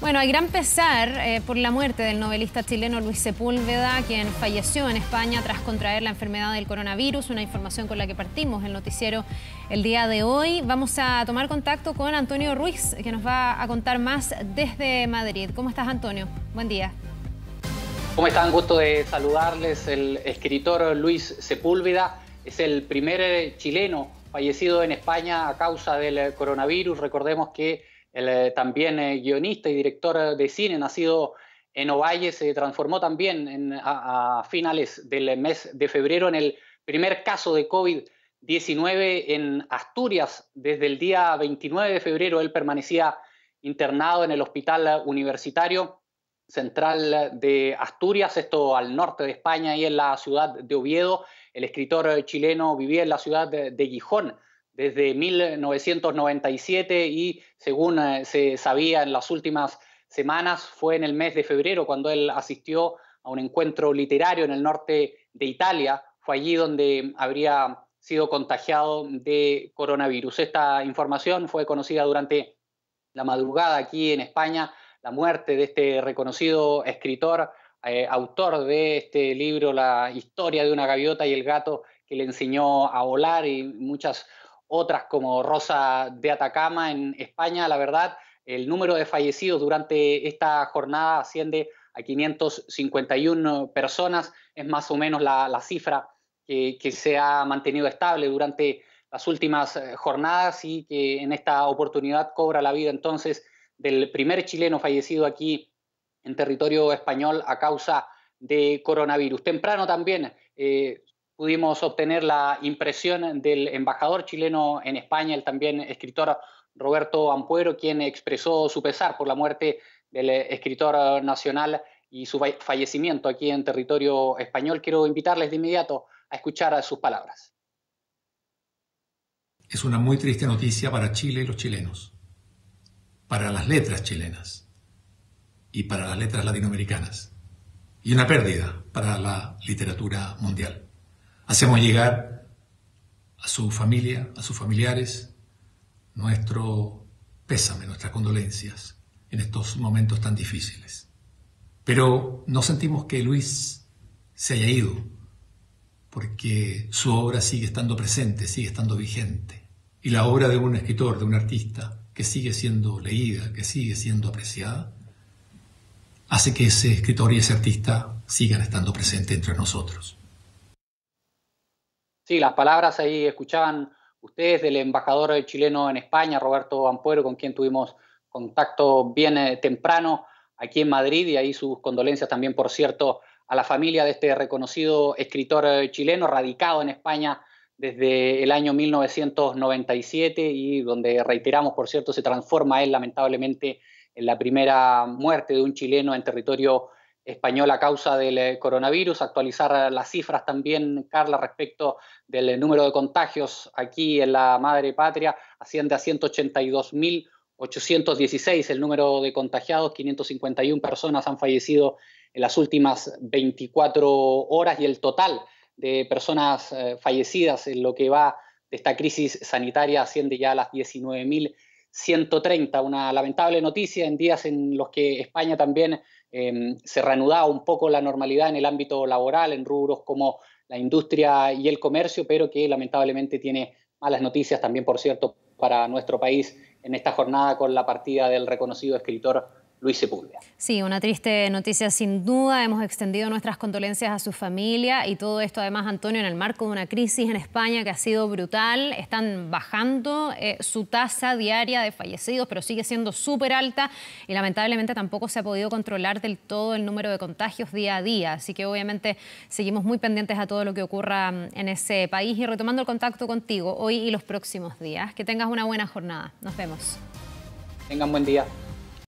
Bueno, hay gran pesar eh, por la muerte del novelista chileno Luis Sepúlveda, quien falleció en España tras contraer la enfermedad del coronavirus, una información con la que partimos el noticiero el día de hoy. Vamos a tomar contacto con Antonio Ruiz, que nos va a contar más desde Madrid. ¿Cómo estás, Antonio? Buen día. ¿Cómo están? Gusto de saludarles. El escritor Luis Sepúlveda es el primer chileno fallecido en España a causa del coronavirus. Recordemos que eh, también eh, guionista y director de cine, nacido en Ovalle, se transformó también a, finales del mes de febrero en el primer caso de COVID-19 en Asturias. Desde el día 29 de febrero él permanecía internado en el Hospital Universitario Central de Asturias, esto al norte de España y en la ciudad de Oviedo. El escritor chileno vivía en la ciudad de Gijón desde 1997 y según eh, se sabía en las últimas semanas fue en el mes de febrero cuando él asistió a un encuentro literario en el norte de Italia. Fue allí donde habría sido contagiado de coronavirus. Esta información fue conocida durante la madrugada aquí en España, la muerte de este reconocido escritor, eh, autor de este libro La historia de una gaviota y el gato que le enseñó a volar y muchas otras como Rosa de Atacama en España, la verdad, el número de fallecidos durante esta jornada asciende a 551 personas, es más o menos la, cifra que, se ha mantenido estable durante las últimas eh, jornadas y que en esta oportunidad cobra la vida entonces del primer chileno fallecido aquí en territorio español a causa de coronavirus. Temprano también eh, pudimos obtener la impresión del embajador chileno en España, el también escritor Roberto Ampuero, quien expresó su pesar por la muerte del escritor nacional y su fallecimiento aquí en territorio español. Quiero invitarles de inmediato a escuchar sus palabras. Es una muy triste noticia para Chile y los chilenos, para las letras chilenas y para las letras latinoamericanas, y una pérdida para la literatura mundial hacemos llegar a su familia, a sus familiares, nuestro pésame, nuestras condolencias en estos momentos tan difíciles. Pero no sentimos que Luis se haya ido, porque su obra sigue estando presente, sigue estando vigente. Y la obra de un escritor, de un artista, que sigue siendo leída, que sigue siendo apreciada, hace que ese escritor y ese artista sigan estando presentes entre nosotros. Sí, las palabras ahí escuchaban ustedes del embajador chileno en España, Roberto Ampuero, con quien tuvimos contacto bien eh, temprano aquí en Madrid y ahí sus condolencias también, por cierto, a la familia de este reconocido escritor eh, chileno radicado en España desde el año 1997 y donde reiteramos, por cierto, se transforma él lamentablemente en la primera muerte de un chileno en territorio español a causa del eh, coronavirus, actualizar eh, las cifras también, Carla, respecto del eh, número de contagios aquí en la madre patria, asciende a 182.816 el número de contagiados, 551 personas han fallecido en las últimas 24 horas y el total de personas fallecidas en lo que va de esta crisis sanitaria asciende ya a las 19.130. Una lamentable noticia en días en los que España también Em, se reanudaba un poco la normalidad en el ámbito laboral, en rubros como la industria y el comercio, pero que lamentablemente tiene malas noticias también, por cierto, para nuestro país en esta jornada con la partida del reconocido escritor Luis Sepúlveda. Sí, una triste noticia sin duda. Hemos extendido nuestras condolencias a su familia y todo esto además, Antonio, en el marco de una crisis en España que ha sido brutal. Están bajando eh, su tasa diaria de fallecidos, pero sigue siendo súper alta y lamentablemente tampoco se ha podido controlar del todo el número de contagios día a día. Así que obviamente seguimos muy pendientes a todo lo que ocurra mm, en ese país y retomando el contacto contigo hoy y los próximos días. Que tengas una buena jornada. Nos vemos. Tengan buen día.